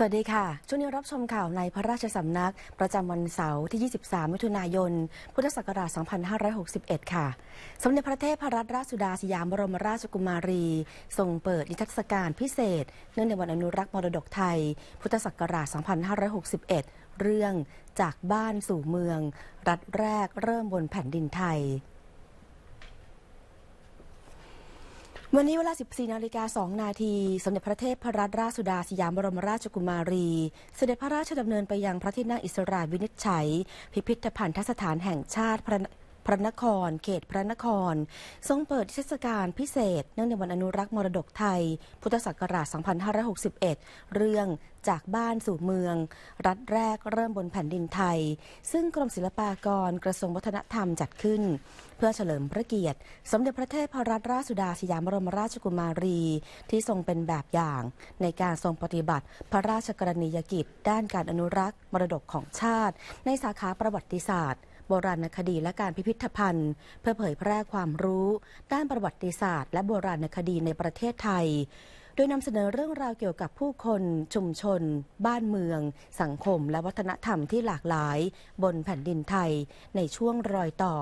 สวัสดีค่ะ ช่วงนี้รับชมข่าวในพระราชสำนักประจำวันเสาร์ที่ 23 มิถุนายน พุทธศักราช 2561 ค่ะ สมเด็จพระเทพรัตนราชสุดาสยามบรมราชกุมารี ทรงเปิดนิทรรศการพิเศษ เนื่องในวันอนุรักษ์มรดกไทย พุทธศักราช 2561 เรื่องจากบ้านสู่เมือง รัฐแรกเริ่มบนแผ่นดินไทยวันนี้เวลา 14นาฬิกา2นาทีสมเด็จพระเทพพรัตนราชสุดาสยามบรมราชกุมารี เสด็จพระราชดำเนินไปยังพระที่นั่งอิสราวินิจฉัย พิพิธภัณฑสถานแห่งชาติพระพระนคร เขตพระนคร ทรงเปิดเทศกาลพิเศษ เนื่องในวันอนุรักษ์มรดกไทย พุทธศักราช 2561 เรื่องจากบ้านสู่เมือง รัฐแรกเริ่มบนแผ่นดินไทย ซึ่งกรมศิลปากรกระทรวงวัฒนธรรมจัดขึ้น เพื่อเฉลิมพระเกียรติ สมเด็จพระเทพรัตนราชสุดาสยามบรมราชกุมารี ที่ทรงเป็นแบบอย่าง ในการทรงปฏิบัติพระราชกรณียกิจ ด้านการอนุรักษ์ มรดกของชาติ ในสาขาประวัติศาสตร์โบราณคดีและการพิพิธภัณฑ์ เพื่อเผยแพร่ความรู้ ด้านประวัติศาสตร์ และโบราณคดีในประเทศไทย โดยนำเสนอเรื่องราวเกี่ยวกับผู้คน ชุมชน บ้านเมือง สังคม และวัฒนธรรมที่หลากหลาย บนแผ่นดินไทย ในช่วงรอยต่อ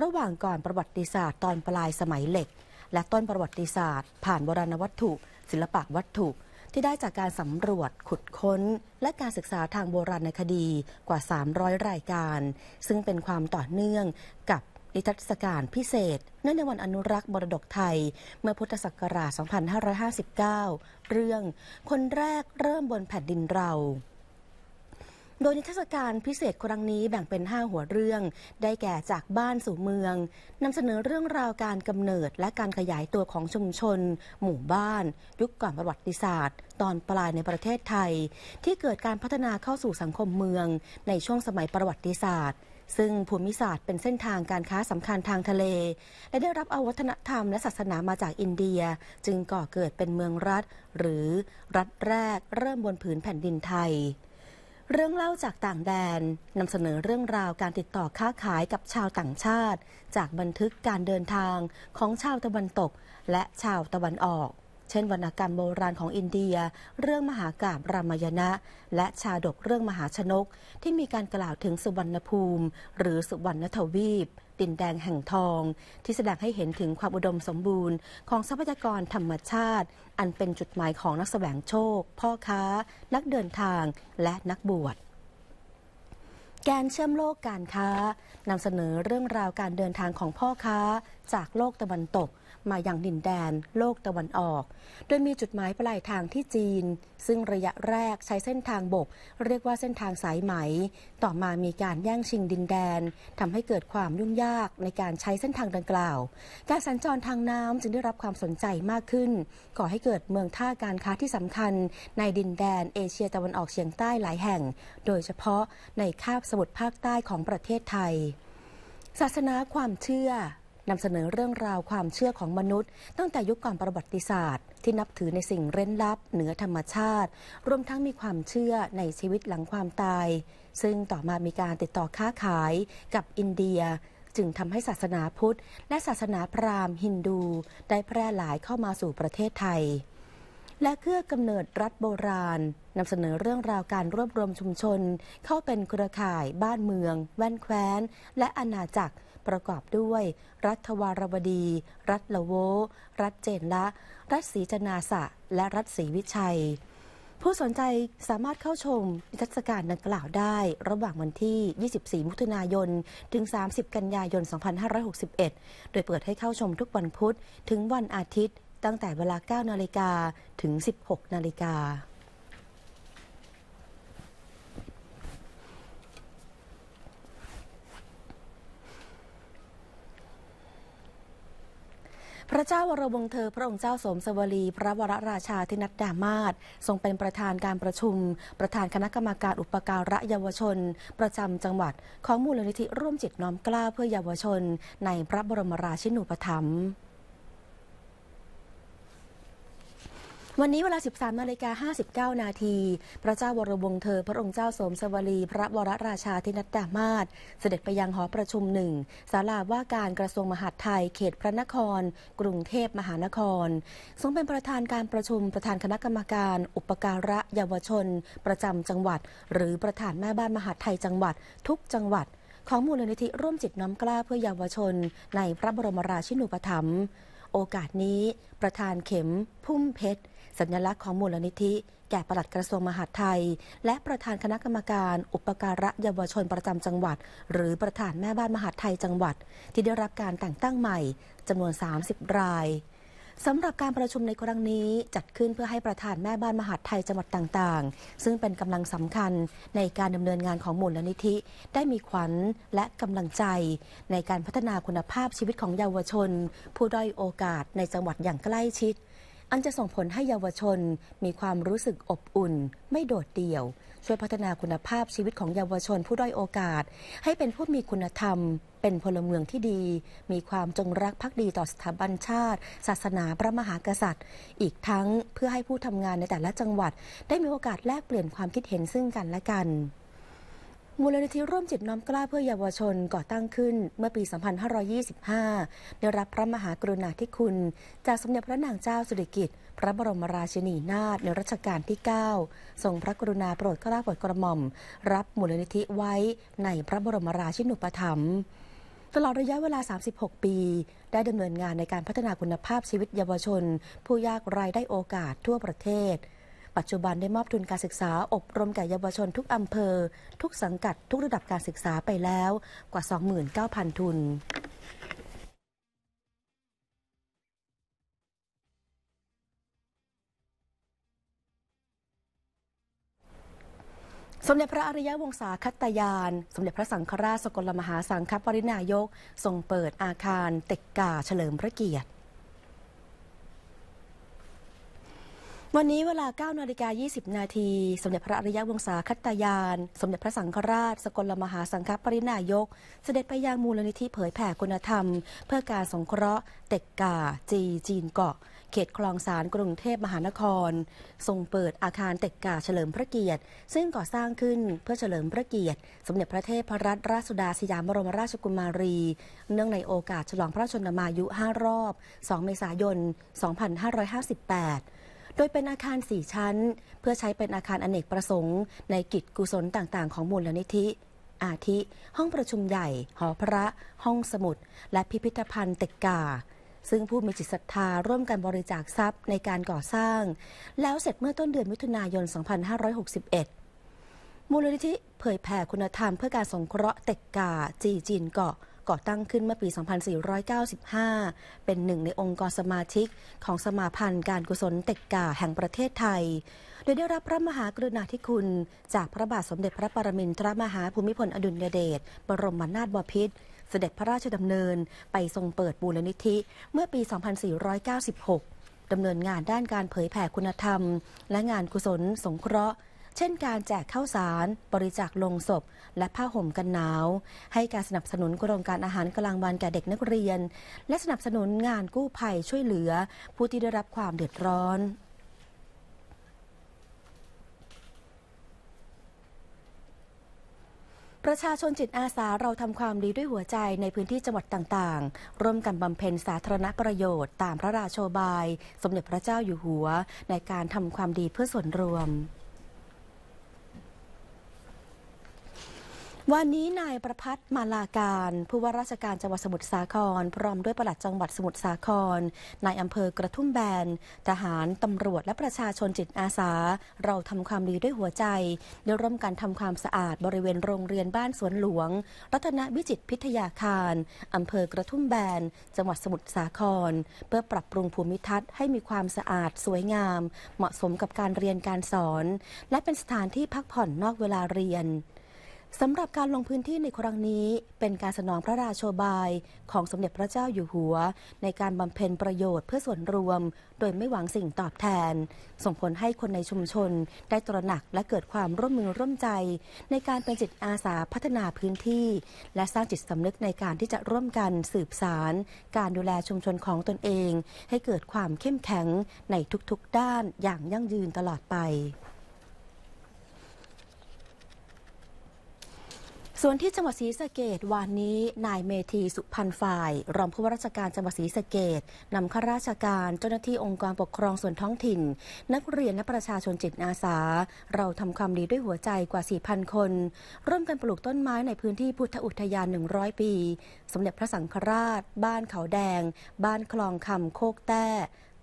ระหว่างก่อนประวัติศาสตร์ ตอนปลายสมัยเหล็ก และต้นประวัติศาสตร์ ผ่านโบราณวัตถุ ศิลปะวัตถุที่ได้จากการสำรวจขุดค้นและการศึกษาทางโบราณคดีกว่า 300 รายการ ซึ่งเป็นความต่อเนื่องกับนิทรรศการพิเศษ เนื่องในวันอนุรักษ์มรดกไทย เมื่อพุทธศักราช 2559 เรื่องคนแรกเริ่มบนแผ่นดินเราโดยนิทรรศการพิเศษครั้งนี้แบ่งเป็น5หัวเรื่อง ได้แก่จากบ้านสู่เมืองนำเสนอเรื่องราวการกำเนิดและการขยายตัวของชุมชน หมู่บ้าน ยุคก่อนประวัติศาสตร์ตอนปลายในประเทศไทย ที่เกิดการพัฒนาเข้าสู่สังคมเมืองในช่วงสมัยประวัติศาสตร์ ซึ่งภูมิศาสตร์เป็นเส้นทางการค้าสำคัญทางทะเล และได้รับอาวัฒนธรรมและศาสนามาจากอินเดียจึงก่อเกิดเป็นเมืองรัฐ หรือรัฐแรกเริ่มบนผืนแผ่นดินไทยเรื่องเล่าจากต่างแดน นำเสนอเรื่องราวการติดต่อค้าขายกับชาวต่างชาติ จากบันทึกการเดินทางของชาวตะวันตกและชาวตะวันออก เช่นวรรณกรรมโบราณของอินเดีย เรื่องมหากาบรามยณะ และชาดกเรื่องมหาชนก ที่มีการกล่าวถึงสุวรรณภูมิ หรือสุวรรณทวีปดินแดงแห่งทองที่แสดงให้เห็นถึงความอุดมสมบูรณ์ของทรัพยากรธรรมชาติ อันเป็นจุดหมายของนักสแสวงโชค พ่อค้า นักเดินทางและนักบวช แกนเชื่อมโลกการค้านำเสนอเรื่องราวการเดินทางของพ่อค้าจากโลกตะวันตกมาอย่างดินแดน โลกตะวันออก โดยมีจุดหมายปลายทางที่จีน ซึ่งระยะแรกใช้เส้นทางบก เรียกว่าเส้นทางสายไหม ต่อมามีการแย่งชิงดินแดน ทำให้เกิดความยุ่งยากในการใช้เส้นทางดังกล่าว การสัญจรทางน้ำจึงได้รับความสนใจมากขึ้น ก่อให้เกิดเมืองท่าการค้าที่สำคัญในดินแดนเอเชียตะวันออกเฉียงใต้หลายแห่ง โดยเฉพาะในคาบสมุทรภาคใต้ของประเทศไทย ศาสนาความเชื่อนำเสนอเรื่องราวความเชื่อของมนุษย์ตั้งแต่ยุคก่อนประวัติศาสตร์ที่นับถือในสิ่งเร้นลับเหนือธรรมชาติ รวมทั้งมีความเชื่อในชีวิตหลังความตาย ซึ่งต่อมามีการติดต่อค้าขายกับอินเดียจึงทำให้ศาสนาพุทธและศาสนาพราหมณ์ฮินดูได้แพร่หลายเข้ามาสู่ประเทศไทย และเพื่อกำเนิดรัฐโบราณนำเสนอเรื่องราวการรวบรวมชุมชนเข้าเป็นเครือข่ายบ้านเมืองแว่นแคว้นและอาณาจักรประกอบด้วย รัฐวารวดี รัฐละโว รัฐเจนละ รัฐศรีจนาสะ และรัฐศรีวิชัย ผู้สนใจสามารถเข้าชมนิทรรศการดังกล่าวได้ ระหว่างวันที่ 24มิถุนายน ถึง 30 กันยายน 2561 โดยเปิดให้เข้าชมทุกวันพุธถึงวันอาทิตย์ตั้งแต่เวลา 9นาฬิกาถึง 16นาฬิกาพระเจ้าวรวงเธอพระองค์เจ้าสมสวรีพระวรราชาธินัดดามาศทรงเป็นประธานการประชุม ประธานคณะกรรมการอุปการะเยาวชน ประจำจังหวัด ของมูลนิธิร่วมจิตน้อมกล้าเพื่อเยาวชน ในพระบรมราชินูปถัมภ์วันนี้เวลา 13นาฬิกา59 นาที พระเจ้าวรวงเธอ พระองค์เจ้าสมสวรีพระวรราชาธินัดดามาศเสด็จไปยังหอประชุมหนึ่งศาลาว่าการกระทรวงมหาดไทยเขตพระนคร กรุงเทพมหานคร ทรงเป็นประธานการประชุมประธานคณะกรรมการ อุปการะเยาวชน ประจำจังหวัด หรือประธานแม่บ้านมหาดไทยจังหวัด ทุกจังหวัดของมูลนิธิร่วมจิตน้อมกล้าเพื่อเยาวชนในพระบรมราชินูปถัมภ์โอกาสนี้ประธานเข็มพุ่มเพชร สัญลักษณ์ของมูลนิธิ แก่ปลัดกระทรวงมหาดไทย และประธานคณะกรรมการอุปการะเยาวชนประจำจังหวัด หรือประธานแม่บ้านมหาดไทยจังหวัด ที่ได้รับการแต่งตั้งใหม่จำนวน 30 รายสำหรับการประชุมในครั้งนี้ จัดขึ้นเพื่อให้ประธานแม่บ้านมหาดไทยจังหวัดต่างๆ ซึ่งเป็นกำลังสำคัญในการดำเนินงานของมูลนิธิ ได้มีขวัญและกำลังใจในการพัฒนาคุณภาพชีวิตของเยาวชนผู้ด้อยโอกาสในจังหวัดอย่างใกล้ชิด อันจะส่งผลให้เยาวชนมีความรู้สึกอบอุ่นไม่โดดเดี่ยวช่วยพัฒนาคุณภาพชีวิตของเยาวชนผู้ด้อยโอกาส ให้เป็นผู้มีคุณธรรม เป็นพลเมืองที่ดี มีความจงรักภักดีต่อสถาบันชาติ ศาสนาพระมหากษัตริย์ อีกทั้งเพื่อให้ผู้ทำงานในแต่ละจังหวัด ได้มีโอกาสแลกเปลี่ยนความคิดเห็นซึ่งกันและกันมูลนิธิร่วมจิตน้อมกล้าเพื่อเยาวชนก่อตั้งขึ้นเมื่อปี 2525ได้รับพระมหากรุณาธิคุณ จากสมเด็จพระนางเจ้าสุริกิติ์พระบรมราชินีนาถในรัชกาลที่9ทรงพระกรุณาโปรดเกล้าโปรดกระหม่อมรับมูลนิธิไว้ในพระบรมราชินูปถัมภ์ตลอดระยะเวลา 36 ปี ได้ดำเนินงานในการพัฒนาคุณภาพชีวิตเยาวชน ผู้ยากไร้ได้โอกาสทั่วประเทศปัจจุบันได้มอบทุนการศึกษาอบรมแก่เยาวชนทุกอำเภอ ทุกสังกัดทุกระดับการศึกษาไปแล้วกว่า 29,000ทุน สมเด็จพระอริยวงศาคัตยาน สมเด็จพระสังฆราชสกลมหาสังฆปรินายก ทรงเปิดอาคารเต็กกาเฉลิมพระเกียรติวันนี้เวลา9นาฬิกา20นาทีสมเด็จพระอริยวงศาคตยาน สมเด็จพระสังฆราชสกลมหาสังฆปรินายก เสด็จไปยังมูลนิธิเผยแผ่คุณธรรมเพื่อการสงเคราะห์เต็กกาจีจีนเกาะ เขตคลองสารกรุงเทพมหานครทรงเปิดอาคารเต็กกาเฉลิมพระเกียรติ ซึ่งก่อสร้างขึ้นเพื่อเฉลิมพระเกียรติ สมเด็จพระเทพรัตนราชสุดาสยามบรมราชกุมารี เนื่องในโอกาสฉลองพระชนมายุ5รอบ2เมษายน2558โดยเป็นอาคารสี่ชั้น เพื่อใช้เป็นอาคารอเนกประสงค์ในกิจกุศลต่างๆของมูลนิธิ อาทิ ห้องประชุมใหญ่ หอพระห้องสมุด และพิพิธภัณฑ์เตกกา ซึ่งผู้มีจิตศรัทธาร่วมกันบริจาคทรัพย์ในการก่อสร้าง แล้วเสร็จเมื่อต้นเดือนมิถุนายน 2561 มูลนิธิเผยแผ่คุณธรรมเพื่อการสงเคราะห์เตกกาจีจีนเกาะก่อตั้งขึ้นเมื่อปี 2495 เป็นหนึ่งในองค์กรสมาชิกของสมาพันธ์การกุศลเต็กกาแห่งประเทศไทย โดยได้รับพระมหากรุณาธิคุณจากพระบาทสมเด็จพระปรมินทรมหาภูมิพลอดุลยเดชบรมนาถบพิตรเสด็จพระราชดำเนิน ไปทรงเปิดบูรณิธิ เมื่อปี 2496 ดำเนินงานด้านการเผยแผ่คุณธรรม และงานกุศลสงเคราะห์เช่นการแจกข้าวสาร บริจาคลงศพ และผ้าห่มกันหนาว ให้การสนับสนุนโครงการอาหารกลางวันแก่เด็กนักเรียน และสนับสนุนงานกู้ภัยช่วยเหลือ ผู้ที่ได้รับความเดือดร้อน ประชาชนจิตอาสาเราทำความดีด้วยหัวใจในพื้นที่จังหวัดต่างๆ ร่วมกันบำเพ็ญสาธารณประโยชน์ตามพระราโชบาย สมเด็จพระเจ้าอยู่หัว ในการทำความดีเพื่อส่วนรวมวันนี้นายประพัฒน์มาลาการ ผู้ว่าราชการจังหวัดสมุทรสาคร พร้อมด้วยปลัดจังหวัดสมุทรสาครนายอำเภอกระทุ่มแบนทหารตำรวจและประชาชนจิตอาสา เราทำความดีด้วยหัวใจได้ร่วมกันทำความสะอาดบริเวณโรงเรียนบ้านสวนหลวงรัตนวิจิตพิทยาคารอำเภอกระทุ่มแบนจังหวัดสมุทรสาคร เพื่อปรับปรุงภูมิทัศน์ ให้มีความสะอาดสวยงาม เหมาะสมกับการเรียนการสอน และเป็นสถานที่พักผ่อนนอกเวลาเรียนสำหรับการลงพื้นที่ในครั้งนี้เป็นการสนองพระราโชบายของสมเด็จพระเจ้าอยู่หัว ในการบำเพ็ญประโยชน์เพื่อส่วนรวม โดยไม่หวังสิ่งตอบแทน ส่งผลให้คนในชุมชนได้ตระหนัก และเกิดความร่วมมือร่วมใจ ในการเป็นจิตอาสาพัฒนาพื้นที่และสร้างจิตสำนึกในการที่จะร่วมกันสืบสาร การดูแลชุมชนของตนเอง ให้เกิดความเข้มแข็งในทุกๆด้านอย่างยั่งยืนตลอดไปส่วนที่จังหวัดศรีสะเกดวันนี้ นายเมธีสุพันฝ่าย รองผู้ว่าราชการจังหวัดศรีสะเกดนำข้าราชการเจ้าหน้าที่องค์กรปกครองส่วนท้องถิ่น นักเรียนและประชาชนจิตอาสา เราทำความดีด้วยหัวใจกว่า 4,000 คน ร่วมกันปลูกต้นไม้ในพื้นที่พุทธอุทยาน 100 ปี สมเด็จพระสังฆราชบ้านเขาแดง บ้านคลองคำโคกแต้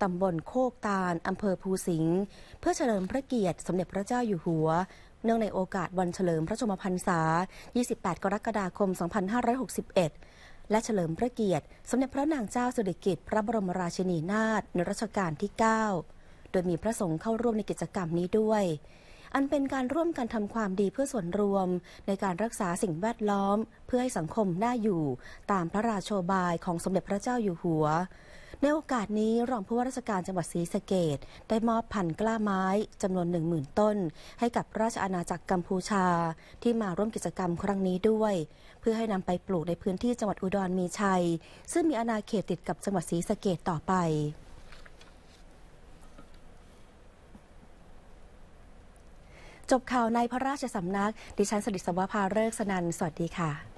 ตำบลโคกตาลอำเภอภูสิงห์เพื่อเฉลิมพระเกียรติ สมเด็จพระเจ้าอยู่หัวเนื่องในโอกาสวันเฉลิมพระชมพรรษา 28 กรกฎาคม 2561 และเฉลิมพระเกียรติ สมเด็จพระนางเจ้าสุริกิติ์พระบรมราชินีนาถในรัชกาลที่ 9 โดยมีพระสงฆ์เข้าร่วมในกิจกรรมนี้ด้วย อันเป็นการร่วมกันทำความดีเพื่อส่วนรวมในการรักษาสิ่งแวดล้อม เพื่อให้สังคมน่าอยู่ ตามพระราโชบายของสมเด็จพระเจ้าอยู่หัวในโอกาสนี้รองผู้ว่าราชการจังหวัดศรีสะเกดได้มอบพันกล้าไม้จำนวนหนึ่งหมื่นต้น ให้กับราชอาณาจักรกัมพูชา ที่มาร่วมกิจกรรมครั้งนี้ด้วย เพื่อให้นำไปปลูกในพื้นที่จังหวัดอุดรมีชัย ซึ่งมีอาณาเขตติดกับจังหวัดศรีสะเกดต่อไป จบข่าวในพระราชสำนักดิฉันสดิศวภาเริกสนันสวัสดีค่ะ